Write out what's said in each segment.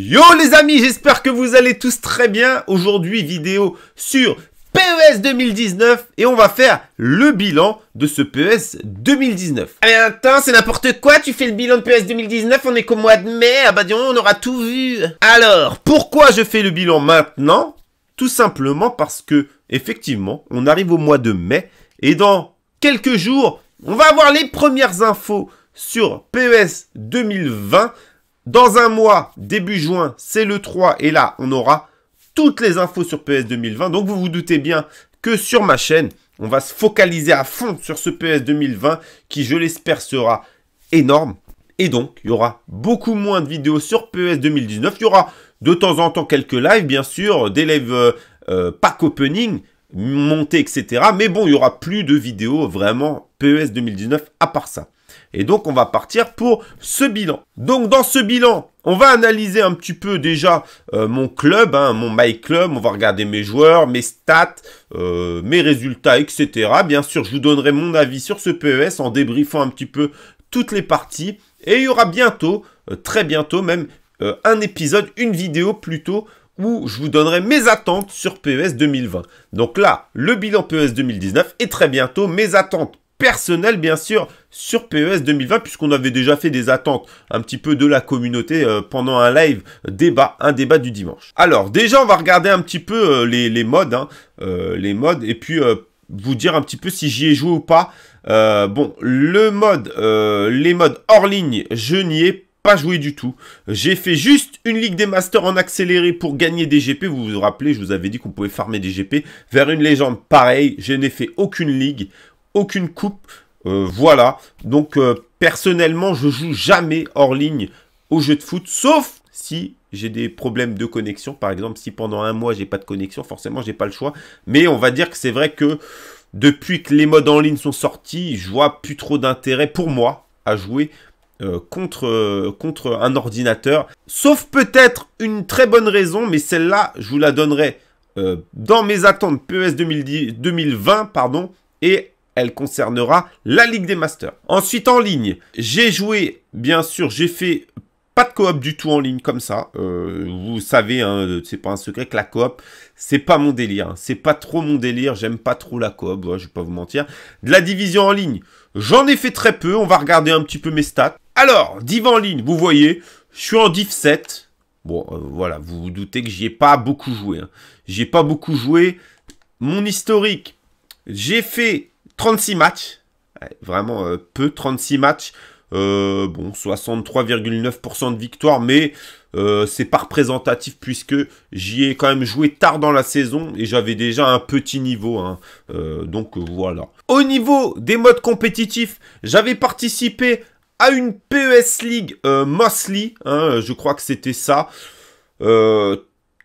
Yo les amis, j'espère que vous allez tous très bien. Aujourd'hui, vidéo sur PES 2019 et on va faire le bilan de ce PES 2019. Mais attends, c'est n'importe quoi, tu fais le bilan de PES 2019, on est qu'au mois de mai, ah bah disons, on aura tout vu. Alors, pourquoi je fais le bilan maintenant Tout simplement parce que, effectivement, on arrive au mois de mai et dans quelques jours, on va avoir les premières infos sur PES 2020 dans un mois, début juin, c'est le 3 et là, on aura toutes les infos sur PS 2020. Donc vous vous doutez bien que sur ma chaîne, on va se focaliser à fond sur ce PS 2020 qui, je l'espère, sera énorme. Et donc, il y aura beaucoup moins de vidéos sur PS 2019. Il y aura de temps en temps quelques lives, bien sûr, des lives euh, euh, pack opening, montées, etc. Mais bon, il n'y aura plus de vidéos vraiment PS 2019 à part ça. Et donc, on va partir pour ce bilan. Donc, dans ce bilan, on va analyser un petit peu déjà euh, mon club, hein, mon My Club. On va regarder mes joueurs, mes stats, euh, mes résultats, etc. Bien sûr, je vous donnerai mon avis sur ce PES en débriefant un petit peu toutes les parties. Et il y aura bientôt, euh, très bientôt même, un épisode, une vidéo plutôt, où je vous donnerai mes attentes sur PES 2020. Donc là, le bilan PES 2019 et très bientôt mes attentes personnel, bien sûr, sur PES 2020, puisqu'on avait déjà fait des attentes un petit peu de la communauté euh, pendant un live débat, un débat du dimanche. Alors, déjà, on va regarder un petit peu euh, les, les, modes, hein, euh, les modes, et puis vous dire un petit peu si j'y ai joué ou pas. bon, le mode, les modes hors ligne, je n'y ai pas joué du tout. J'ai fait juste une Ligue des Masters en accéléré pour gagner des GP. Vous vous rappelez, je vous avais dit qu'on pouvait farmer des GP. Vers une légende, pareil, je n'ai fait aucune ligue aucune coupe. Euh, voilà. Donc euh, personnellement, je joue jamais hors ligne au jeu de foot, sauf si j'ai des problèmes de connexion. Par exemple, si pendant un mois j'ai pas de connexion, forcément j'ai pas le choix. Mais on va dire que c'est vrai que depuis que les modes en ligne sont sortis, je vois plus trop d'intérêt pour moi à jouer euh, contre, contre un ordinateur. Sauf peut-être une très bonne raison, mais celle-là, je vous la donnerai dans mes attentes PES 2010, 2020 pardon, et elle concernera la Ligue des Masters. Ensuite en ligne, j'ai joué, bien sûr, j'ai fait pas de coop du tout en ligne comme ça. Euh, vous savez, hein, euh, c'est pas un secret que la coop, c'est pas mon délire. Hein. C'est pas trop mon délire. J'aime pas trop la coop. Ouais, je vais pas vous mentir. De la division en ligne, j'en ai fait très peu. On va regarder un petit peu mes stats. Alors, div en ligne, vous voyez, je suis en div 7. Bon, euh, voilà, vous vous doutez que j'y ai pas beaucoup joué. J'ai hein. J'y ai pas beaucoup joué. Mon historique, j'ai fait 36 matchs. vraiment euh, peu, 36 matchs. Euh, bon, 63,9% de victoire, mais euh, c'est pas représentatif puisque j'y ai quand même joué tard dans la saison et j'avais déjà un petit niveau. Hein. donc voilà. Au niveau des modes compétitifs, j'avais participé à une PES League Mosley. Hein, je crois que c'était ça.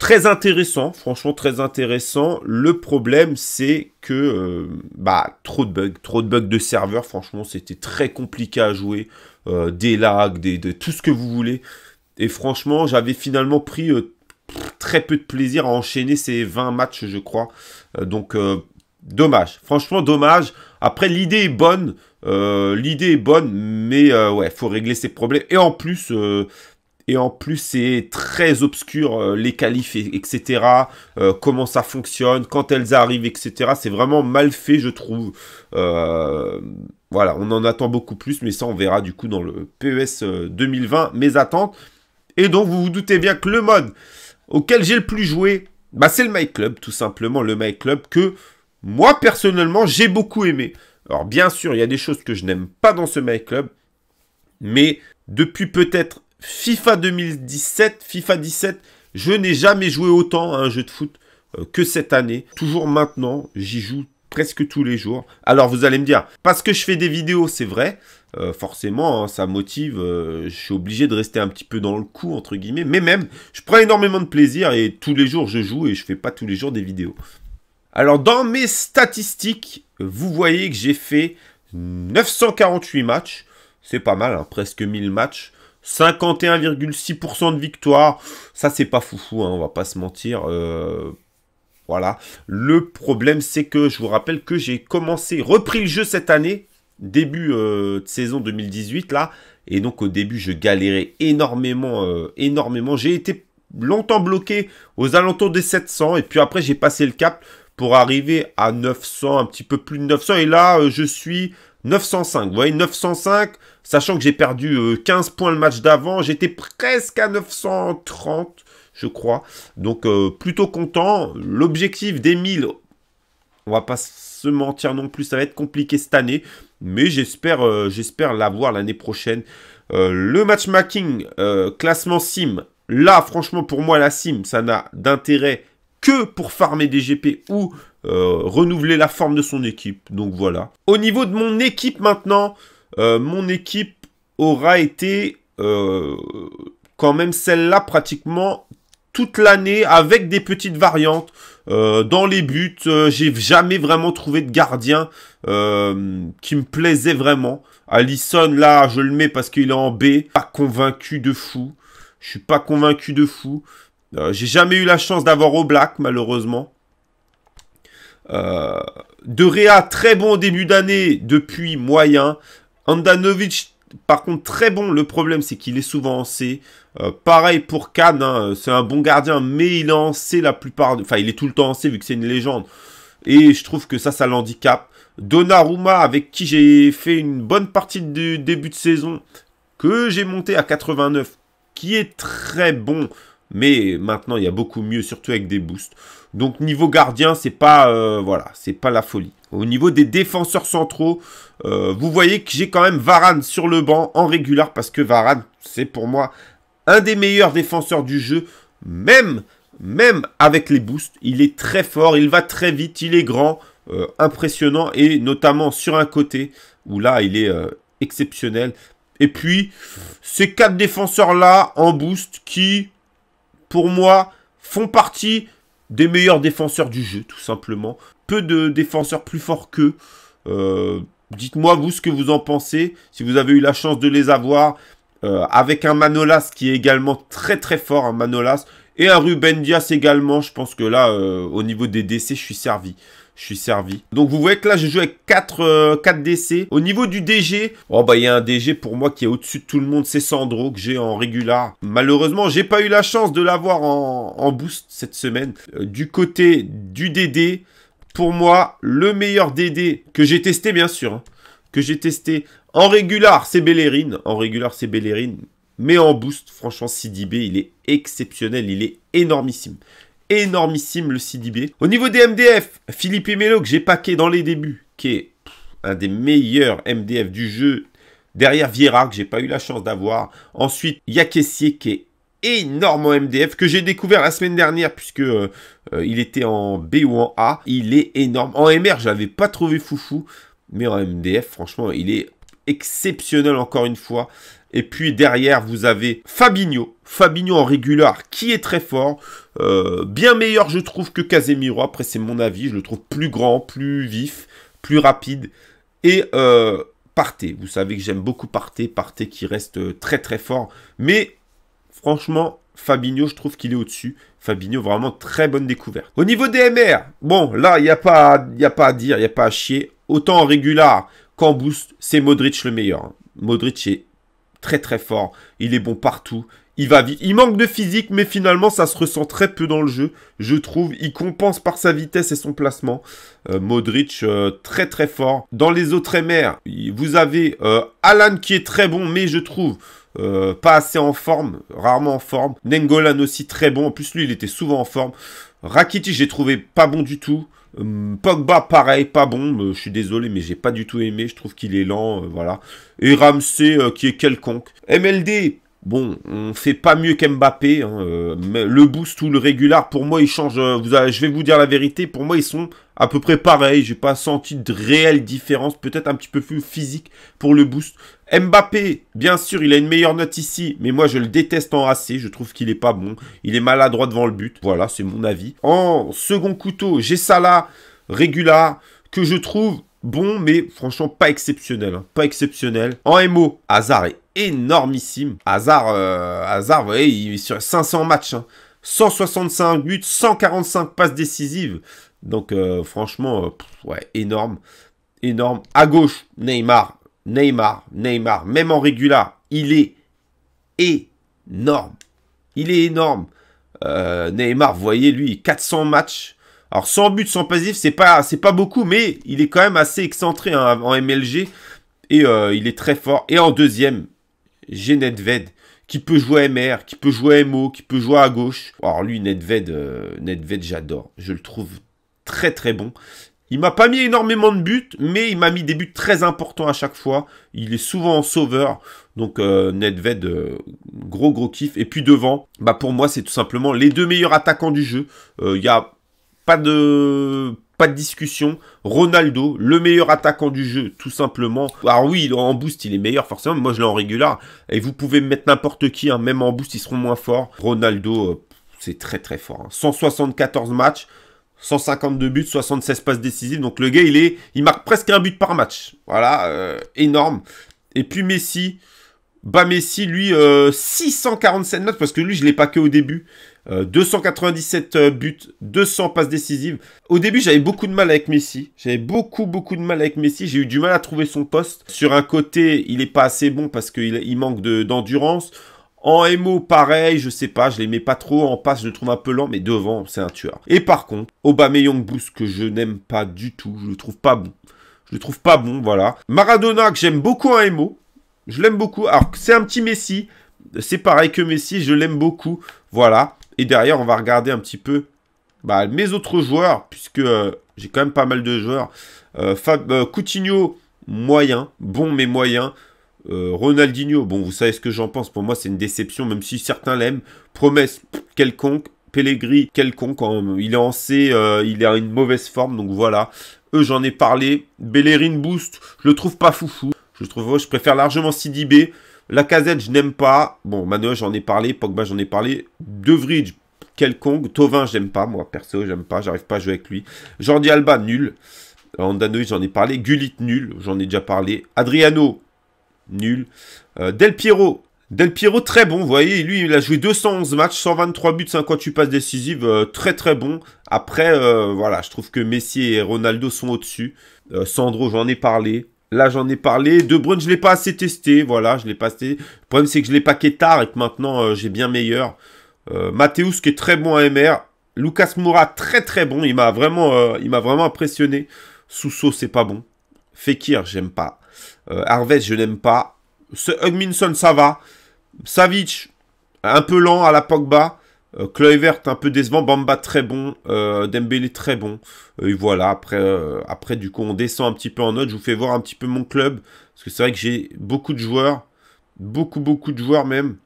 Très intéressant, franchement très intéressant. Le problème c'est que euh, bah trop de bugs, trop de bugs de serveur, franchement c'était très compliqué à jouer, euh, des lags, des, tout ce que vous voulez. Et franchement, j'avais finalement pris euh, très peu de plaisir à enchaîner ces 20 matchs, je crois. donc dommage, franchement dommage. Après l'idée est bonne, l'idée est bonne, mais ouais, faut régler ces problèmes. Et en plus et en plus c'est très obscur euh, les qualifs etc euh, comment ça fonctionne quand elles arrivent etc c'est vraiment mal fait je trouve euh, voilà on en attend beaucoup plus mais ça on verra du coup dans le PES 2020 mes attentes et donc vous vous doutez bien que le mode auquel j'ai le plus joué bah c'est le My Club tout simplement le My Club que moi personnellement j'ai beaucoup aimé alors bien sûr il y a des choses que je n'aime pas dans ce My Club mais depuis peut-être FIFA 2017, FIFA 17, je n'ai jamais joué autant à un jeu de foot euh, que cette année. Toujours maintenant, j'y joue presque tous les jours. Alors vous allez me dire, parce que je fais des vidéos, c'est vrai, euh, forcément, hein, ça motive, euh, je suis obligé de rester un petit peu dans le coup, entre guillemets, mais même, je prends énormément de plaisir et tous les jours je joue et je fais pas tous les jours des vidéos. Alors dans mes statistiques, vous voyez que j'ai fait 948 matchs, c'est pas mal, hein, presque 1000 matchs, 51,6% de victoire. Ça, c'est pas foufou, hein, on va pas se mentir. Euh, voilà. Le problème, c'est que je vous rappelle que j'ai commencé, repris le jeu cette année, début euh, de saison 2018, là. Et donc, au début, je galérais énormément, euh, énormément. J'ai été longtemps bloqué aux alentours des 700. Et puis après, j'ai passé le cap pour arriver à 900, un petit peu plus de 900. Et là, je suis 905, vous voyez, 905, sachant que j'ai perdu 15 euh, points le match d'avant, j'étais presque à 930, je crois. Donc, euh, plutôt content. L'objectif des 1000, on va pas se mentir non plus, ça va être compliqué cette année. Mais j'espère euh, j'espère l'avoir l'année prochaine. le matchmaking, classement sim, là, franchement, pour moi, la sim, ça n'a d'intérêt que pour farmer des GP ou euh, renouveler la forme de son équipe. Donc voilà. Au niveau de mon équipe maintenant, euh, mon équipe aura été euh, quand même celle-là pratiquement toute l'année avec des petites variantes. dans les buts, j'ai jamais vraiment trouvé de gardien qui me plaisait vraiment. Allison, là, je le mets parce qu'il est en B. Pas convaincu de fou. Je suis pas convaincu de fou. j'ai jamais eu la chance d'avoir black, malheureusement. Euh, de Réa, très bon au début d'année, depuis moyen. Andanovic, par contre, très bon. Le problème, c'est qu'il est souvent en C. Euh, pareil pour Khan, hein, c'est un bon gardien, mais il est en C la plupart. Enfin, il est tout le temps en C vu que c'est une légende. Et je trouve que ça, ça l'handicap. Donnarumma, avec qui j'ai fait une bonne partie du début de saison, que j'ai monté à 89, qui est très bon. Mais maintenant, il y a beaucoup mieux, surtout avec des boosts. Donc niveau gardien, c'est pas euh, voilà, c'est pas la folie. Au niveau des défenseurs centraux, euh, vous voyez que j'ai quand même Varane sur le banc en régulier parce que Varane, c'est pour moi un des meilleurs défenseurs du jeu, même même avec les boosts, il est très fort, il va très vite, il est grand, euh, impressionnant et notamment sur un côté où là, il est exceptionnel. Et puis ces quatre défenseurs là en boost qui pour moi font partie des meilleurs défenseurs du jeu, tout simplement. Peu de défenseurs plus forts qu'eux. Euh, dites-moi, vous, ce que vous en pensez. Si vous avez eu la chance de les avoir. Euh, avec un Manolas qui est également très très fort, un Manolas. Et un Rubendias également. Je pense que là, euh, au niveau des décès, je suis servi je suis servi. Donc vous voyez que là je joue avec 4, euh, DC. Au niveau du DG, oh bah il y a un DG pour moi qui est au-dessus de tout le monde, c'est Sandro que j'ai en régular. Malheureusement, j'ai pas eu la chance de l'avoir en, boost cette semaine. Euh, du côté du DD, pour moi, le meilleur DD que j'ai testé bien sûr, hein, que j'ai testé en régular, c'est Bellerin. En régular, c'est Bellerin. Mais en boost, franchement, CDB, il est exceptionnel, il est énormissime énormissime le CDB. Au niveau des MDF, Philippe Melo que j'ai paqué dans les débuts, qui est un des meilleurs MDF du jeu. Derrière Viera que j'ai pas eu la chance d'avoir. Ensuite, Yakessier, qui est énorme en MDF, que j'ai découvert la semaine dernière, puisque euh, euh, il était en B ou en A. Il est énorme. En MR, je l'avais pas trouvé foufou. Mais en MDF, franchement, il est exceptionnel encore une fois. Et puis derrière, vous avez Fabinho. Fabinho en régular, qui est très fort. Euh, bien meilleur, je trouve, que Casemiro. Après, c'est mon avis. Je le trouve plus grand, plus vif, plus rapide. Et euh, Partey. Vous savez que j'aime beaucoup Partey. Partey qui reste euh, très très fort. Mais franchement, Fabinho, je trouve qu'il est au-dessus. Fabinho, vraiment très bonne découverte. Au niveau des MR, bon, là, il n'y a, pas, a pas à dire, il n'y a pas à chier. Autant en régular qu'en boost, c'est Modric le meilleur. Modric est très très fort. Il est bon partout. Il va vite. Il manque de physique, mais finalement, ça se ressent très peu dans le jeu, je trouve. Il compense par sa vitesse et son placement. Euh, Modric, euh, très très fort. Dans les autres MR, vous avez euh, Alan qui est très bon, mais je trouve... pas assez en forme, rarement en forme. Nengolan aussi très bon. En plus, lui, il était souvent en forme. Rakitic, j'ai trouvé pas bon du tout. Euh, Pogba, pareil, pas bon. je suis désolé, mais j'ai pas du tout aimé. Je trouve qu'il est lent, euh, voilà. Et Ramsey, euh, qui est quelconque. MLD, Bon, on fait pas mieux qu'Mbappé. Hein, euh, le boost ou le régular, pour moi, ils changent. Euh, je vais vous dire la vérité, pour moi, ils sont à peu près pareils. J'ai pas senti de réelle différence. Peut-être un petit peu plus physique pour le boost. Mbappé, bien sûr, il a une meilleure note ici, mais moi je le déteste en AC, je trouve qu'il est pas bon, il est maladroit devant le but. Voilà, c'est mon avis. En second couteau, j'ai là, régular, que je trouve bon, mais franchement pas exceptionnel. Hein. pas exceptionnel. En MO, Hazard est énormissime. Hazard, euh, Hazard vous voyez, il est sur 500 matchs. 165 hein. buts, 145 passes décisives. Donc euh, franchement, euh, ouais, énorme. Énorme. À gauche, Neymar. Neymar, Neymar, même en régular, il est énorme. Il est énorme. Neymar, vous voyez, lui, 400 matchs, alors sans but, sans passif, c'est pas, c'est pas beaucoup, mais il est quand même assez excentré hein, en MLG. Et euh, il est très fort. Et en deuxième, j'ai Nedved, qui peut jouer MR, qui peut jouer MO, qui peut jouer à gauche. Alors lui, Nedved, euh, Nedved j'adore. Je le trouve très très bon. Il m'a pas mis énormément de buts, mais il m'a mis des buts très importants à chaque fois. Il est souvent en sauveur. Donc euh, Nedved, gros gros kiff. Et puis devant, bah pour moi c'est tout simplement les deux meilleurs attaquants du jeu. Il y a pas de pas de discussion. Ronaldo, le meilleur attaquant du jeu, tout simplement. Alors oui, en boost, il est meilleur forcément. moi, je l'ai en régular. Et vous pouvez mettre n'importe qui, hein, même en boost, ils seront moins forts. Ronaldo, euh, c'est très très fort. 174 hein. matchs, 152 buts, 76 passes décisives. Donc le gars, il est, il marque presque un but par match. Voilà, euh, énorme. Et puis Messi, Messi, lui, 647 euh, notes, parce que lui, je ne l'ai pas que au début. 297 euh, euh, buts, 200 passes décisives. Au début, j'avais beaucoup de mal avec Messi. J'avais beaucoup, beaucoup de mal avec Messi. J'ai eu du mal à trouver son poste. Sur un côté, il n'est pas assez bon parce qu'il il manque d'endurance. en MO, pareil, je sais pas, je les pas trop. En passe, je le trouve un peu lent, mais devant, c'est un tueur. Et par contre, Aubameyang Boost, que je n'aime pas du tout. Je le trouve pas bon. Je le trouve pas bon, voilà. Maradona, que j'aime beaucoup en MO. Je l'aime beaucoup. Alors, c'est un petit Messi. C'est pareil que Messi. Je l'aime beaucoup. Voilà. Et derrière, on va regarder un petit peu bah, mes autres joueurs, puisque euh, j'ai quand même pas mal de joueurs. Euh, euh, Coutinho, moyen, bon mais moyen. Ronaldinho, bon, vous savez ce que j'en pense. Pour moi, c'est une déception, même si certains l'aiment. Promesse quelconque. Pellegrini quelconque. il est en C, il est en une mauvaise forme, donc voilà. Eux, j'en ai parlé. Bellerin Boost, je le trouve pas foufou. Je trouve, je préfère largement Sidibé. La casette, je n'aime pas. Bon, Manoë, j'en ai parlé. Pogba, j'en ai parlé. De Devridge, quelconque. Tovin, j'aime pas. Moi, perso, j'aime pas. J'arrive pas à jouer avec lui. Jordi Alba, nul. Andanoï, j'en ai parlé. Gullit, nul. J'en ai déjà parlé. Adriano, nul. Euh, Del Piero. Del Piero, très bon. Vous voyez, lui, il a joué 211 matchs, 123 buts, 58 passes décisives. Euh, très, très bon. Après, euh, voilà, je trouve que Messi et Ronaldo sont au-dessus. Sandro, j'en ai parlé. Là, j'en ai parlé. De Bruyne, je l'ai pas assez testé. Voilà, je l'ai pas testé. Le problème, c'est que je l'ai paqué tard et que maintenant, euh, j'ai bien meilleur. Euh, Matheus, qui est très bon à MR. Lucas Moura, très très bon. Il m'a vraiment, euh, vraiment impressionné. Sousso, c'est pas bon. Fekir, j'aime pas. Harvest, je n'aime pas. Hugminson, ça va. Savic, un peu lent à la Pogba. Euh, Chloé Vert, un peu décevant, Bamba très bon, euh, Dembélé très bon. Euh, et voilà, après, après du coup on descend un petit peu en note, je vous fais voir un petit peu mon club, parce que c'est vrai que j'ai beaucoup de joueurs, beaucoup beaucoup de joueurs même.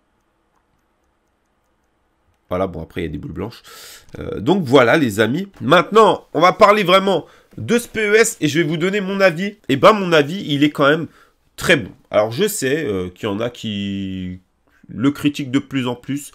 Voilà, bon après il y a des boules blanches. donc voilà les amis, maintenant on va parler vraiment de ce PES et je vais vous donner mon avis. Et eh ben mon avis il est quand même très bon. Alors je sais qu'il y en a qui le critique de plus en plus.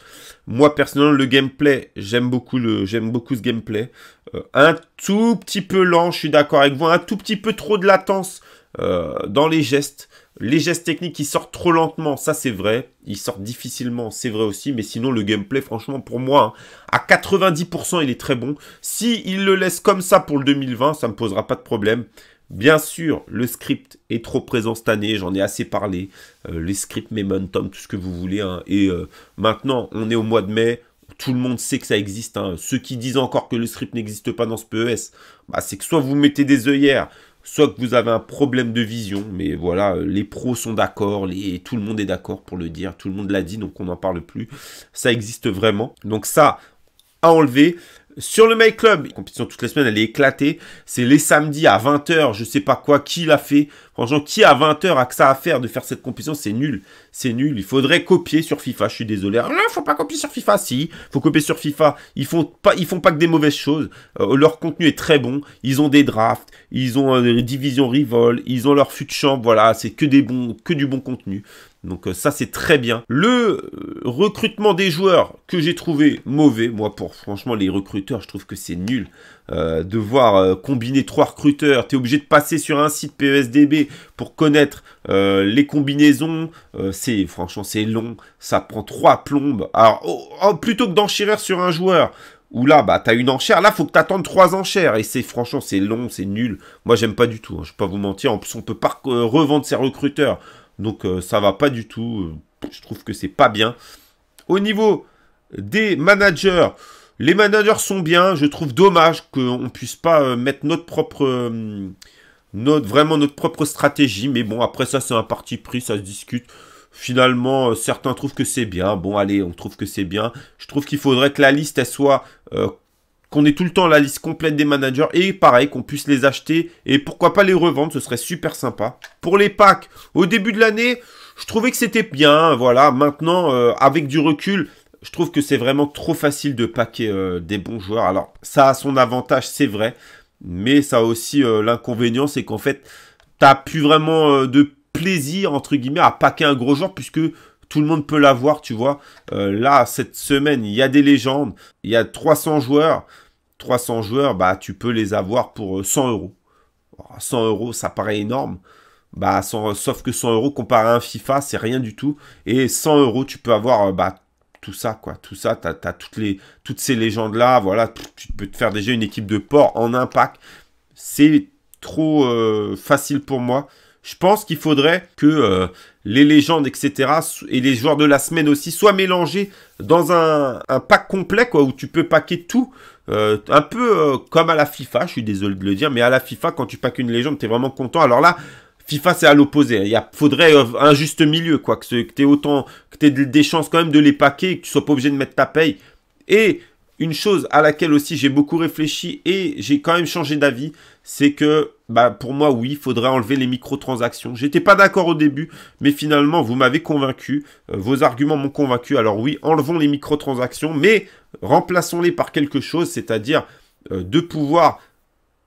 Moi personnellement, le gameplay, j'aime beaucoup j'aime beaucoup ce gameplay. Euh, un tout petit peu lent, je suis d'accord avec vous, un tout petit peu trop de latence euh, dans les gestes. Les gestes techniques qui sortent trop lentement, ça c'est vrai. Ils sortent difficilement, c'est vrai aussi. Mais sinon, le gameplay, franchement, pour moi, hein, à 90%, il est très bon. Si le laisse comme ça pour le 2020, ça ne me posera pas de problème. Bien sûr, le script est trop présent cette année, j'en ai assez parlé. Euh, les scripts momentum, tout ce que vous voulez. Hein. Et euh, maintenant, on est au mois de mai, tout le monde sait que ça existe. Hein. Ceux qui disent encore que le script n'existe pas dans ce PES, bah, c'est que soit vous mettez des œillères, soit que vous avez un problème de vision. Mais voilà, euh, les pros sont d'accord, les... tout le monde est d'accord pour le dire. Tout le monde l'a dit, donc on n'en parle plus. Ça existe vraiment. Donc ça, à enlever. Sur le May Club, compétition toutes les semaines, elle est éclatée. C'est les samedis à 20h, je sais pas quoi, qui l'a fait. Franchement, qui à 20h a que ça à faire de faire cette compétition C'est nul. C'est nul. Il faudrait copier sur FIFA. Je suis désolé. Ah, non, faut pas copier sur FIFA. Si, faut copier sur FIFA. Ils font pas, ils font pas que des mauvaises choses. Euh, leur contenu est très bon. Ils ont des drafts. Ils ont euh, des divisions rivales. Ils ont leur fut Voilà, c'est que des bons, que du bon contenu. Donc euh, ça c'est très bien. Le recrutement des joueurs que j'ai trouvé mauvais, moi pour franchement les recruteurs, je trouve que c'est nul. De voir combiner trois recruteurs, t'es obligé de passer sur un site PSDB pour connaître euh, les combinaisons. Euh, c'est franchement c'est long, ça prend trois plombes. Alors oh, oh, plutôt que d'enchérir sur un joueur, où là, bah, t'as une enchère. Là, faut que t'attendes trois enchères. Et c'est, franchement, c'est long, c'est nul. Moi, j'aime pas du tout. Hein, je Je peux pas vous mentir. En plus, on peut pas euh, revendre ses recruteurs. Donc, ça ça va pas du tout. je trouve que c'est pas bien. Au niveau des managers, les managers sont bien. Je trouve dommage qu'on ne puisse pas mettre notre propre notre, vraiment notre propre stratégie. Mais bon, après ça, c'est un parti pris, ça se discute. Finalement, euh, certains trouvent que c'est bien. Bon, allez, on trouve que c'est bien. Je trouve qu'il faudrait que la liste, elle soit... Euh, qu'on ait tout le temps la liste complète des managers et pareil, qu'on puisse les acheter et pourquoi pas les revendre, ce serait super sympa. Pour les packs, au début de l'année, je trouvais que c'était bien, voilà. Maintenant, euh, avec du recul, je trouve que c'est vraiment trop facile de paquer des bons joueurs. Alors, ça a son avantage, c'est vrai mais ça aussi euh, l'inconvénient, c'est qu'en fait, t'as plus vraiment euh, de plaisir, entre guillemets, à paquer un gros joueur, puisque tout le monde peut l'avoir, tu vois. Euh, là, cette semaine, il y a des légendes, il y a 300 joueurs. 300 joueurs, bah, tu peux les avoir pour 100 euros. 100 euros, ça paraît énorme. Bah, sauf que 100 euros comparé à un FIFA, c'est rien du tout. Et 100 euros, tu peux avoir bah, tout ça, quoi. Tout ça, tu as, toutes, les, toutes ces légendes-là, voilà, tu peux te faire déjà une équipe de port en pack, C'est trop euh, facile pour moi. Je pense qu'il faudrait que euh, les légendes, etc., et les joueurs de la semaine aussi, soient mélangés dans un, un pack complet, quoi, où tu peux paquer tout. Euh, un peu comme à la FIFA, je suis désolé de le dire, mais à la FIFA, quand tu paques une légende, tu es vraiment content. Alors là, FIFA, c'est à l'opposé. Il faudrait euh, un juste milieu, quoi. Que, tu aies autant, que tu des chances quand même de les paquer, que tu sois pas obligé de mettre ta paye. Et une chose à laquelle aussi j'ai beaucoup réfléchi et j'ai quand même changé d'avis, c'est que bah, pour moi, oui, il faudrait enlever les microtransactions. J'étais pas d'accord au début, mais finalement, vous m'avez convaincu. Euh, vos arguments m'ont convaincu. Alors oui, enlevons les microtransactions, mais remplaçons-les par quelque chose, c'est-à-dire euh, de pouvoir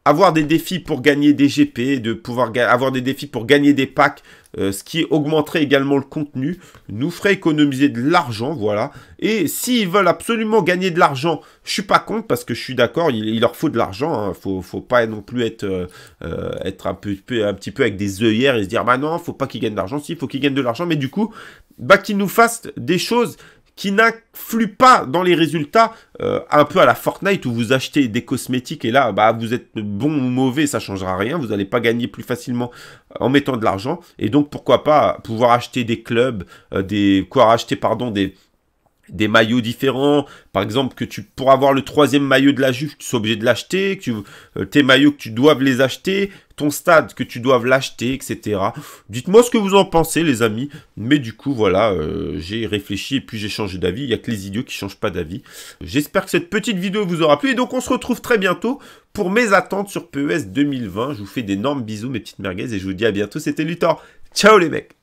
avoir des défis pour gagner des GP, de pouvoir avoir des défis pour gagner des packs, euh, ce qui augmenterait également le contenu, nous ferait économiser de l'argent, voilà. Et s'ils veulent absolument gagner de l'argent, je suis pas contre parce que je suis d'accord, il, leur faut de l'argent, il hein. faut, faut pas non plus être, euh, euh, être un, peu, un petit peu avec des œillères et se dire bah non, faut pas qu'ils gagnent de l'argent, si, faut qu'ils gagnent de l'argent, mais du coup, bah qu'ils nous fassent des choses qui n'influe pas dans les résultats, euh, un peu à la Fortnite où vous achetez des cosmétiques et là, bah, vous êtes bon ou mauvais, ça changera rien, vous n'allez pas gagner plus facilement euh, en mettant de l'argent. Et donc, pourquoi pas pouvoir acheter des clubs, euh, des, quoi, acheter, pardon, des, des maillots différents, par exemple que tu pour avoir le troisième maillot de la Juve, tu sois obligé de l'acheter, que tu, tes maillots que tu dois les acheter, ton stade, que tu doives l'acheter, etc. Dites-moi ce que vous en pensez, les amis. Mais du coup, voilà, euh, j'ai réfléchi et puis j'ai changé d'avis. Il n'y a que les idiots qui changent pas d'avis. J'espère que cette petite vidéo vous aura plu. Et donc, on se retrouve très bientôt pour mes attentes sur PES 2020. Je vous fais d'énormes bisous, mes petites merguez, et je vous dis à bientôt. C'était Luthor. Ciao, les mecs